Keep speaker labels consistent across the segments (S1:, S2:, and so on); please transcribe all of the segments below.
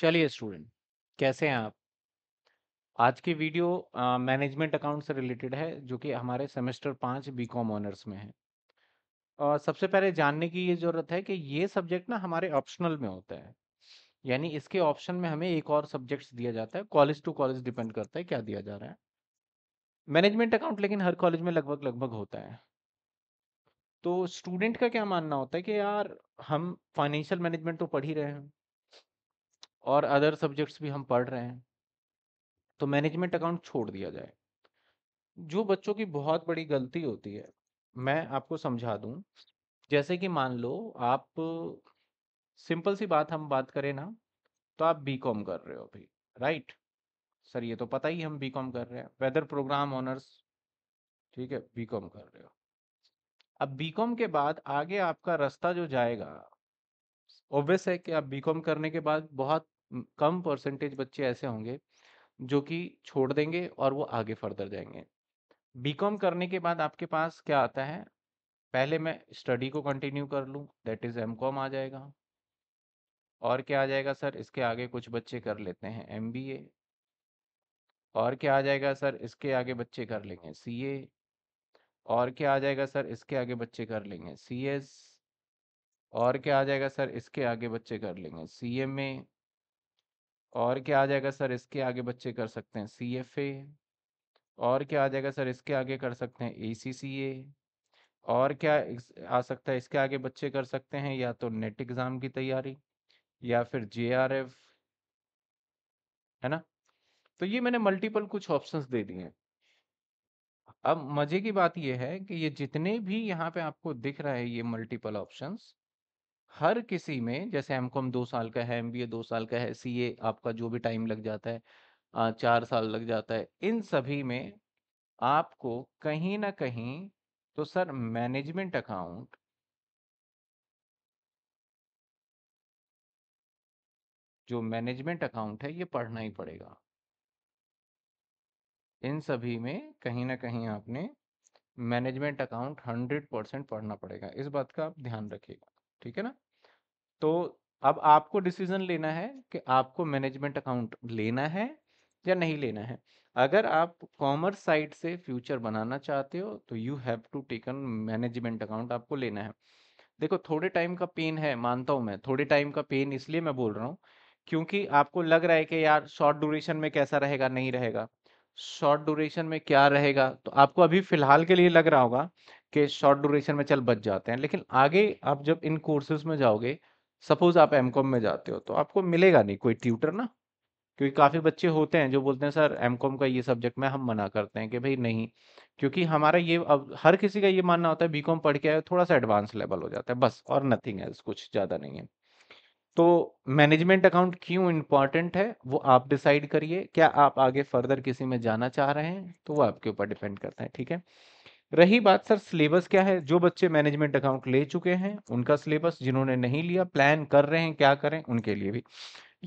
S1: चलिए स्टूडेंट कैसे हैं आप आज की वीडियो मैनेजमेंट अकाउंट से रिलेटेड है जो कि हमारे सेमेस्टर पाँच बी कॉम ऑनर्स में है और सबसे पहले जानने की ये ज़रूरत है कि ये सब्जेक्ट ना हमारे ऑप्शनल में होता है यानी इसके ऑप्शन में हमें एक और सब्जेक्ट्स दिया जाता है कॉलेज टू कॉलेज डिपेंड करता है क्या दिया जा रहा है मैनेजमेंट अकाउंट लेकिन हर कॉलेज में लगभग लगभग होता है तो स्टूडेंट का क्या मानना होता है कि यार हम फाइनेंशियल मैनेजमेंट तो पढ़ ही रहे हैं और अदर सब्जेक्ट्स भी हम पढ़ रहे हैं तो मैनेजमेंट अकाउंट छोड़ दिया जाए जो बच्चों की बहुत बड़ी गलती होती है मैं आपको समझा दूं जैसे कि मान लो आप सिंपल सी बात हम बात करें ना तो आप कॉम कर रहे हो अभी राइट सर ये तो पता ही हम कॉम कर रहे हैं वेदर प्रोग्राम ऑनर्स ठीक है कॉम कर रहे हो अब कॉम के बाद आगे आपका रास्ता जो जाएगा ऑब्वियस है कि आप कॉम करने के बाद बहुत कम परसेंटेज बच्चे ऐसे होंगे जो कि छोड़ देंगे और वो आगे फर्दर जाएंगे बीकॉम करने के बाद आपके पास क्या आता है पहले मैं स्टडी को कंटिन्यू कर लूँ दैट इज़ एम कॉम आ जाएगा और क्या आ जाएगा सर इसके आगे कुछ बच्चे कर लेते हैं एम बी ए और क्या आ जाएगा सर इसके आगे बच्चे कर लेंगे सी ए और क्या आ जाएगा सर इसके आगे बच्चे कर लेंगे सी एस और क्या आ जाएगा सर इसके आगे बच्चे कर लेंगे सी और क्या आ जाएगा सर इसके आगे बच्चे कर सकते हैं सी एफ ए और क्या आ जाएगा सर इसके आगे कर सकते हैं ए सी सी ए और क्या आ सकता है इसके आगे बच्चे कर सकते हैं या तो नेट एग्ज़ाम की तैयारी या फिर जे आर एफ है ना तो ये मैंने मल्टीपल कुछ ऑप्शंस दे दिए हैं अब मज़े की बात यह है कि ये जितने भी यहाँ पे आपको दिख रहा है ये मल्टीपल ऑप्शंस हर किसी में जैसे एमकॉम दो साल का है, एम बी ए दो साल का है, सी ए आपका जो भी टाइम लग जाता है चार साल लग जाता है। इन सभी में आपको कहीं ना कहीं तो सर मैनेजमेंट अकाउंट जो मैनेजमेंट अकाउंट है ये पढ़ना ही पड़ेगा। इन सभी में कहीं ना कहीं आपने मैनेजमेंट अकाउंट हंड्रेड परसेंट पढ़ना पड़ेगा। इस बात का आप ध्यान रखिएगा। ठीक है ना तो अब आपको डिसीजन लेना है कि आपको मैनेजमेंट अकाउंट लेना है या नहीं लेना है अगर आप कॉमर्स साइड से फ्यूचर बनाना चाहते हो तो you have to taken management account आपको लेना है देखो थोड़े टाइम का पेन है मानता हूँ मैं थोड़े टाइम का पेन इसलिए मैं बोल रहा हूँ क्योंकि आपको लग रहा है कि यार शॉर्ट ड्यूरेशन में कैसा रहेगा नहीं रहेगा शॉर्ट ड्यूरेशन में क्या रहेगा तो आपको अभी फिलहाल के लिए लग रहा होगा के शॉर्ट ड्यूरेशन में चल बच जाते हैं लेकिन आगे आप जब इन कोर्सेज में जाओगे सपोज आप एम में जाते हो तो आपको मिलेगा नहीं कोई ट्यूटर ना क्योंकि काफ़ी बच्चे होते हैं जो बोलते हैं सर एम का ये सब्जेक्ट में हम मना करते हैं कि भाई नहीं क्योंकि हमारा ये अब हर किसी का ये मानना होता है बी पढ़ के आए थोड़ा सा एडवांस लेवल हो जाता है बस और नथिंग एल्स कुछ ज़्यादा नहीं है तो मैनेजमेंट अकाउंट क्यों इम्पॉर्टेंट है वो आप डिसाइड करिए क्या आप आगे फर्दर किसी में जाना चाह रहे हैं तो वो आपके ऊपर डिपेंड करता है ठीक है रही बात सर सिलेबस क्या है जो बच्चे मैनेजमेंट अकाउंट ले चुके हैं उनका सिलेबस जिन्होंने नहीं लिया प्लान कर रहे हैं क्या करें उनके लिए भी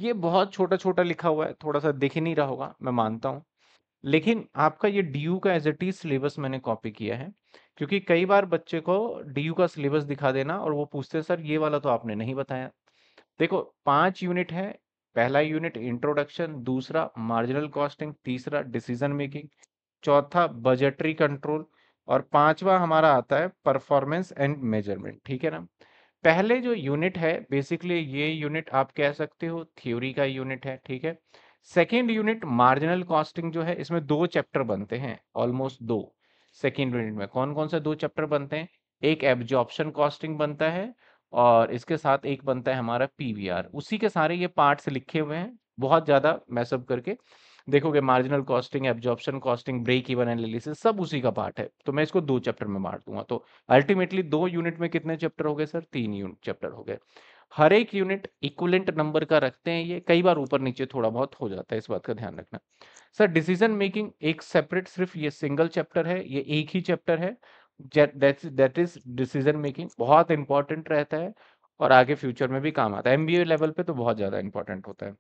S1: ये बहुत छोटा छोटा लिखा हुआ है थोड़ा सा दिख ही नहीं रहा होगा मैं मानता हूँ लेकिन आपका ये डी का एज ए टी सिलेबस मैंने कॉपी किया है क्योंकि कई बार बच्चे को डी का सिलेबस दिखा देना और वो पूछते हैं सर ये वाला तो आपने नहीं बताया देखो पांच यूनिट है पहला यूनिट इंट्रोडक्शन दूसरा मार्जिनल कॉस्टिंग तीसरा डिसीजन मेकिंग चौथा बजटरी कंट्रोल और पांचवा हमारा आता है परफॉर्मेंस एंड मेजरमेंट ठीक है ना पहले जो यूनिट है बेसिकली ये यूनिट आप कह सकते हो थ्योरी का यूनिट है ठीक है सेकेंड यूनिट मार्जिनल कॉस्टिंग जो है इसमें दो चैप्टर बनते हैं ऑलमोस्ट दो सेकेंड यूनिट में कौन कौन से दो चैप्टर बनते हैं एक एब्जॉर्प्शन कॉस्टिंग बनता है और इसके साथ एक बनता है हमारा पीवीआर उसी के सारे ये पार्ट्स लिखे हुए हैं बहुत ज़्यादा मैसअप करके देखोगे marginal costing absorption costing break even analysis सब उसी का पार्ट है तो मैं इसको दो चैप्टर में मार दूंगा तो अल्टीमेटली दो यूनिट में कितने चैप्टर हो गए सर तीन यूनिट चैप्टर हो गए हर एक यूनिट इक्वलेंट नंबर का रखते हैं ये कई बार ऊपर नीचे थोड़ा बहुत हो जाता है इस बात का ध्यान रखना सर डिसीजन मेकिंग एक सेपरेट सिर्फ ये सिंगल चैप्टर है ये एक ही चैप्टर है दैट इज डिसीजन मेकिंग बहुत इंपॉर्टेंट रहता है और आगे फ्यूचर में भी काम आता है एमबीए लेवल पे तो बहुत ज़्यादा इंपॉर्टेंट होता है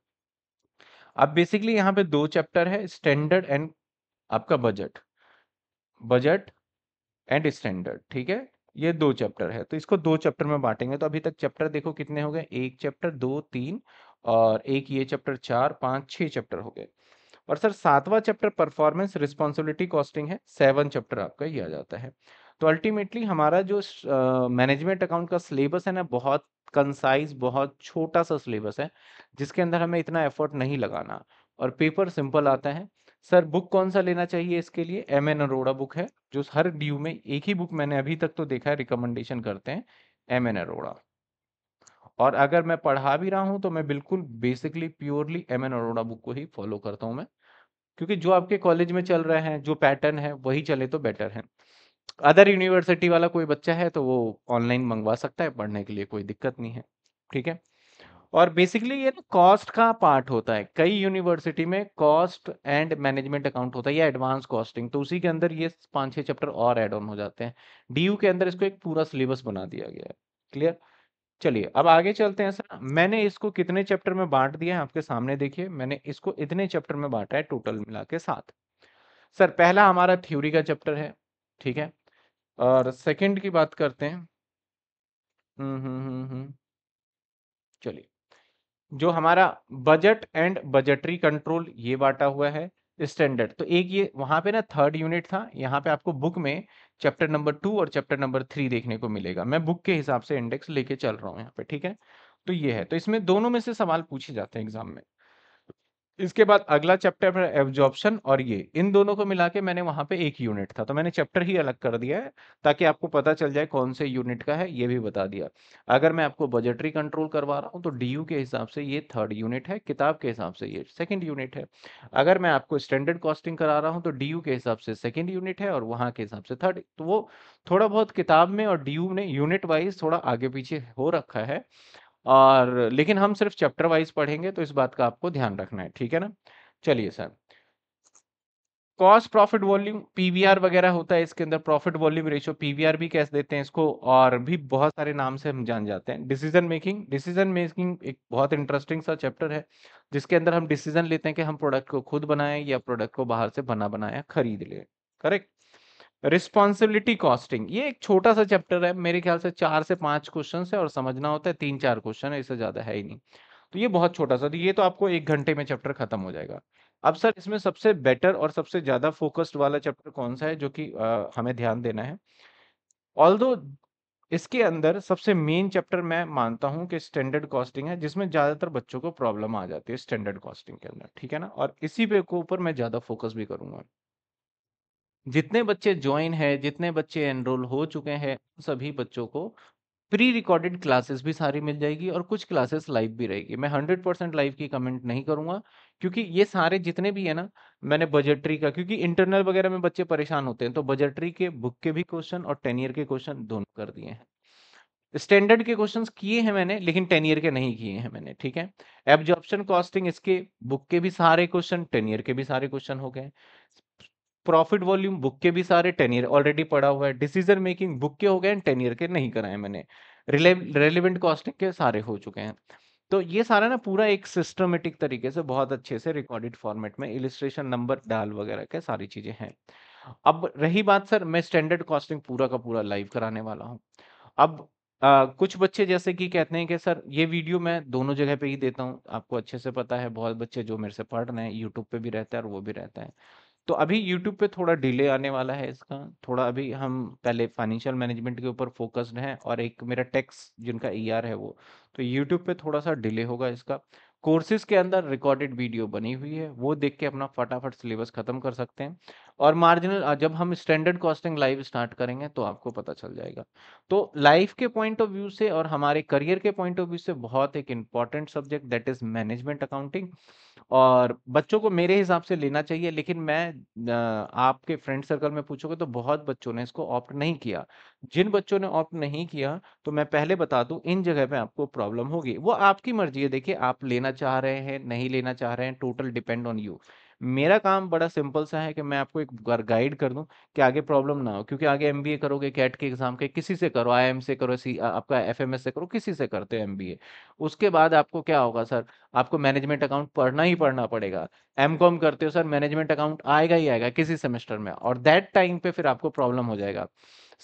S1: अब बेसिकली यहाँ पे दो चैप्टर है स्टैंडर्ड एंड आपका बजट बजट एंड स्टैंडर्ड ठीक है ये दो चैप्टर है तो इसको दो चैप्टर में बांटेंगे तो अभी तक चैप्टर देखो कितने हो गए एक चैप्टर दो तीन और एक ये चैप्टर चार पाँच छः चैप्टर हो गए और सर सातवां चैप्टर परफॉर्मेंस रिस्पॉन्सिबिलिटी कॉस्टिंग है सेवन चैप्टर आपका ये आ जाता है तो अल्टीमेटली हमारा जो मैनेजमेंट अकाउंट का सिलेबस है ना बहुत कंसाइज बहुत छोटा सा सिलेबस है जिसके अंदर हमें इतना एफर्ट नहीं लगाना और पेपर सिंपल आता है सर बुक कौन सा लेना चाहिए इसके लिए एम एन अरोड़ा बुक है जो हर ड्यू में एक ही बुक मैंने अभी तक तो देखा है रिकमेंडेशन करते हैं एम एन अरोड़ा और अगर मैं पढ़ा भी रहा हूं तो मैं बिल्कुल basically purely M N Arora book को ही फॉलो करता हूं मैं क्योंकि जो आपके कॉलेज में चल रहे हैं जो पैटर्न है वही चले तो बेटर है अदर यूनिवर्सिटी वाला कोई बच्चा है तो वो ऑनलाइन मंगवा सकता है पढ़ने के लिए कोई दिक्कत नहीं है ठीक है और बेसिकली ये ना कॉस्ट का पार्ट होता है कई यूनिवर्सिटी में कॉस्ट एंड मैनेजमेंट अकाउंट होता है या एडवांस कॉस्टिंग तो उसी के अंदर ये पांच छह चैप्टर और एड ऑन हो जाते हैं डी के अंदर इसको एक पूरा सिलेबस बना दिया गया है क्लियर चलिए अब आगे चलते हैं सर मैंने इसको कितने चैप्टर में बांट दिया है आपके सामने देखिए मैंने इसको इतने चैप्टर में बांटा है टोटल मिला के साथ सर पहला हमारा थ्योरी का चैप्टर है ठीक है और सेकंड की बात करते हैं हम्म, हम्म, हम्म, चलिए जो हमारा बजट एंड बजटरी कंट्रोल ये बांटा हुआ है स्टैंडर्ड तो एक ये वहां पे ना थर्ड यूनिट था यहाँ पे आपको बुक में चैप्टर नंबर टू और चैप्टर नंबर थ्री देखने को मिलेगा मैं बुक के हिसाब से इंडेक्स लेके चल रहा हूँ यहाँ पे ठीक है तो ये है तो इसमें दोनों में से सवाल पूछे जाते हैं एग्जाम में इसके बाद अगला चैप्टर है एब्जॉर्प्शन और ये इन दोनों को मिला के मैंने वहां पे एक यूनिट था तो मैंने चैप्टर ही अलग कर दिया है ताकि आपको पता चल जाए कौन से यूनिट का है ये भी बता दिया अगर मैं आपको बजटरी कंट्रोल करवा रहा हूँ तो डी के हिसाब से ये थर्ड यूनिट है किताब के हिसाब से ये सेकेंड यूनिट है अगर मैं आपको स्टैंडर्ड कॉस्टिंग करा रहा हूँ तो डी के हिसाब से सेकेंड यूनिट है और वहाँ के हिसाब से थर्ड तो वो थोड़ा बहुत किताब में और डी ने यूनिट वाइज थोड़ा आगे पीछे हो रखा है और लेकिन हम सिर्फ चैप्टर वाइज पढ़ेंगे तो इस बात का आपको ध्यान रखना है ठीक है ना चलिए sir cost profit volume PVR वगैरह होता है इसके अंदर प्रॉफिट वॉल्यूम रेशियो पीवीआर भी कैसे देते हैं इसको और भी बहुत सारे नाम से हम जान जाते हैं डिसीजन मेकिंग डिसीजन मेकिंग एक बहुत इंटरेस्टिंग सा चैप्टर है जिसके अंदर हम डिसीजन लेते हैं कि हम प्रोडक्ट को खुद बनाएं या प्रोडक्ट को बाहर से बना बनाया खरीद लें करेक्ट रिस्पॉन्सिबिलिटी कॉस्टिंग ये एक छोटा सा चैप्टर है मेरे ख्याल से चार से पांच क्वेश्चन है और समझना होता है तीन चार क्वेश्चन है इससे ज्यादा है ही नहीं तो ये बहुत छोटा सा तो ये तो आपको एक घंटे में चैप्टर खत्म हो जाएगा अब सर इसमें सबसे बेटर और सबसे ज्यादा फोकस्ड वाला चैप्टर कौन सा है जो कि हमें ध्यान देना है ऑल इसके अंदर सबसे मेन चैप्टर मैं मानता हूं कि स्टैंडर्ड कॉस्टिंग है जिसमें ज्यादातर बच्चों को प्रॉब्लम आ जाती है स्टैंडर्ड कॉस्टिंग के अंदर ठीक है ना और इसी पे को ऊपर मैं ज्यादा फोकस भी करूंगा जितने बच्चे ज्वाइन है जितने बच्चे एनरोल हो चुके हैं सभी बच्चों को प्री रिकॉर्डेड क्लासेस भी सारी मिल जाएगी और कुछ क्लासेस लाइव भी रहेगी मैं हंड्रेड परसेंट लाइव की कमेंट नहीं करूंगा क्योंकि ये सारे जितने भी है ना मैंने बजटरी का क्योंकि इंटरनल वगैरह में बच्चे परेशान होते हैं तो बजटरी के बुक के भी क्वेश्चन और टेन ईयर के क्वेश्चन दोनों कर दिए हैं स्टैंडर्ड के क्वेश्चंस किए हैं मैंने लेकिन टेन ईयर के नहीं किए हैं मैंने ठीक है एब्जॉर्प्शन कॉस्टिंग इसके बुक के भी सारे क्वेश्चन टेन ईयर के भी सारे क्वेश्चन हो गए प्रॉफिट वॉल्यूम बुक के भी सारे टेन ईयर ऑलरेडी पड़ा हुआ है डिसीजन मेकिंग बुक के हो गए टेन ईयर के नहीं कराए मैंने रेलिवेंट कॉस्टिंग के सारे हो चुके हैं तो ये सारा ना पूरा एक सिस्टमेटिक तरीके से बहुत अच्छे से रिकॉर्डेड फॉर्मेट में इलिस्ट्रेशन नंबर डाल वगैरह के सारी चीजें हैं अब रही बात सर मैं स्टैंडर्ड कॉस्टिंग पूरा का पूरा लाइव कराने वाला हूँ अब आ, कुछ बच्चे जैसे कि कहते हैं कि सर ये वीडियो मैं दोनों जगह पे ही देता हूँ आपको अच्छे से पता है बहुत बच्चे जो मेरे से पढ़ रहे हैं यूट्यूब पे भी रहता है और वो भी रहता है तो अभी यूट्यूब पे थोड़ा डिले आने वाला है इसका थोड़ा अभी हम पहले फाइनेंशियल मैनेजमेंट के ऊपर फोकस्ड हैं और एक मेरा टैक्स जिनका ई e ER है वो तो यूट्यूब पे थोड़ा सा डिले होगा इसका कोर्सेज के अंदर रिकॉर्डेड वीडियो बनी हुई है वो देख के अपना फटाफट सिलेबस खत्म कर सकते हैं और मार्जिनल जब हम स्टैंडर्ड कॉस्टिंग लाइव स्टार्ट करेंगे तो आपको पता चल जाएगा तो लाइफ के पॉइंट ऑफ व्यू से और हमारे करियर के पॉइंट ऑफ व्यू से बहुत एक important subject that is management accounting और बच्चों को मेरे हिसाब से लेना चाहिए लेकिन मैं आपके फ्रेंड सर्कल में पूछोगे तो बहुत बच्चों ने इसको ऑप्ट नहीं किया जिन बच्चों ने ऑप्ट नहीं किया तो मैं पहले बता दूं इन जगह पे आपको प्रॉब्लम होगी वो आपकी मर्जी है देखिए आप लेना चाह रहे हैं नहीं लेना चाह रहे हैं टोटल डिपेंड ऑन यू मेरा काम बड़ा सिंपल सा है कि मैं आपको एक बार गाइड कर दूं कि आगे प्रॉब्लम ना हो क्योंकि आगे एम करोगे कैट के एग्जाम के किसी से करो आई से करो सी आपका एफ से करो किसी से करते हो एम उसके बाद आपको क्या होगा सर आपको मैनेजमेंट अकाउंट पढ़ना ही पढ़ना पड़ेगा एम कॉम करते हो सर मैनेजमेंट अकाउंट आएगा ही आएगा किसी सेमेस्टर में और दैट टाइम पे फिर आपको प्रॉब्लम हो जाएगा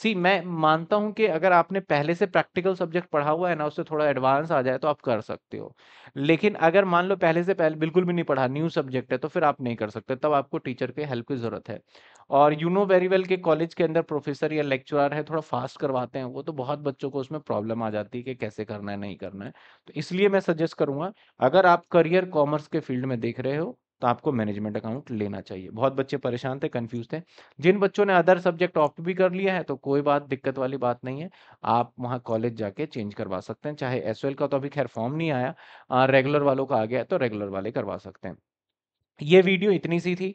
S1: सी मैं मानता हूं कि अगर आपने पहले से प्रैक्टिकल सब्जेक्ट पढ़ा हुआ है ना उससे थोड़ा एडवांस आ जाए तो आप कर सकते हो लेकिन अगर मान लो पहले से पहले बिल्कुल भी नहीं पढ़ा न्यू सब्जेक्ट है तो फिर आप नहीं कर सकते तब आपको टीचर के हेल्प की ज़रूरत है और यू नो वेरी वेल के कॉलेज के अंदर प्रोफेसर या लेक्चरर है थोड़ा फास्ट करवाते हैं वो तो बहुत बच्चों को उसमें प्रॉब्लम आ जाती है कि कैसे करना है नहीं करना है तो इसलिए मैं सजेस्ट करूंगा अगर आप करियर कॉमर्स के फील्ड में देख रहे हो तो आपको मैनेजमेंट अकाउंट लेना चाहिए बहुत बच्चे परेशान थे कंफ्यूज थे जिन बच्चों ने अदर सब्जेक्ट ऑप्ट भी कर लिया है तो कोई बात दिक्कत वाली बात नहीं है आप वहाँ कॉलेज जाके चेंज करवा सकते हैं चाहे एस का तो अभी खैर फॉर्म नहीं आया रेगुलर वालों का आ गया तो रेगुलर वाले करवा सकते हैं ये वीडियो इतनी सी थी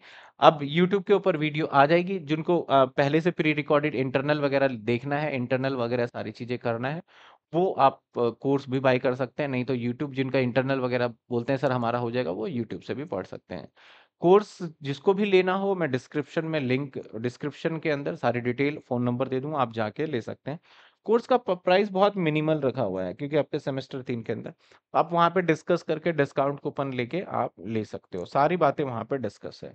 S1: अब YouTube के ऊपर वीडियो आ जाएगी जिनको पहले से प्री रिकॉर्डेड इंटरनल वगैरह देखना है इंटरनल वगैरह सारी चीज़ें करना है वो आप कोर्स भी बाई कर सकते हैं नहीं तो यूट्यूब जिनका इंटरनल वगैरह बोलते हैं सर हमारा हो जाएगा वो यूट्यूब से भी पढ़ सकते हैं कोर्स जिसको भी लेना हो मैं डिस्क्रिप्शन में लिंक डिस्क्रिप्शन के अंदर सारी डिटेल फ़ोन नंबर दे दूंगा आप जाके ले सकते हैं कोर्स का प्राइस बहुत मिनिमल रखा हुआ है क्योंकि आपके सेमेस्टर तीन के अंदर आप वहाँ पे डिस्कस करके डिस्काउंट कूपन लेके आप ले सकते हो सारी बातें वहाँ पे डिस्कस है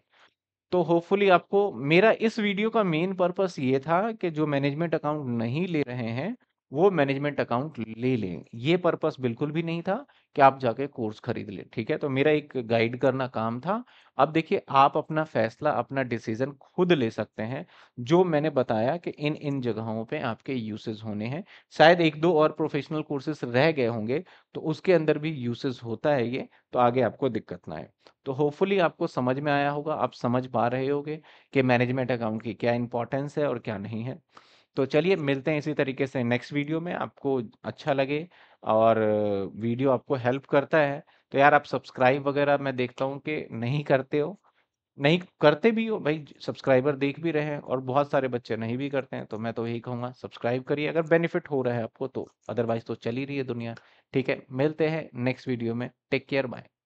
S1: तो होपफुली आपको मेरा इस वीडियो का मेन पर्पस ये था कि जो मैनेजमेंट अकाउंट नहीं ले रहे हैं वो मैनेजमेंट अकाउंट ले लें ये पर्पस बिल्कुल भी नहीं था कि आप जाके कोर्स खरीद लें ठीक है तो मेरा एक गाइड करना काम था अब देखिए आप अपना फैसला अपना डिसीजन खुद ले सकते हैं जो मैंने बताया कि इन इन जगहों पे आपके यूसेज होने हैं शायद एक दो और प्रोफेशनल कोर्सेज रह गए होंगे तो उसके अंदर भी यूसेज होता है ये तो आगे आपको दिक्कत ना आए तो होपफुली आपको समझ में आया होगा आप समझ पा रहे होगे कि मैनेजमेंट अकाउंट की क्या इंपॉर्टेंस है और क्या नहीं है तो चलिए मिलते हैं इसी तरीके से नेक्स्ट वीडियो में आपको अच्छा लगे और वीडियो आपको हेल्प करता है तो यार आप सब्सक्राइब वगैरह मैं देखता हूँ कि नहीं करते हो नहीं करते भी हो भाई सब्सक्राइबर देख भी रहे हैं और बहुत सारे बच्चे नहीं भी करते हैं तो मैं तो यही कहूँगा सब्सक्राइब करिए अगर बेनिफिट हो रहा है आपको तो अदरवाइज तो चल ही रही है दुनिया ठीक है मिलते हैं नेक्स्ट वीडियो में टेक केयर बाय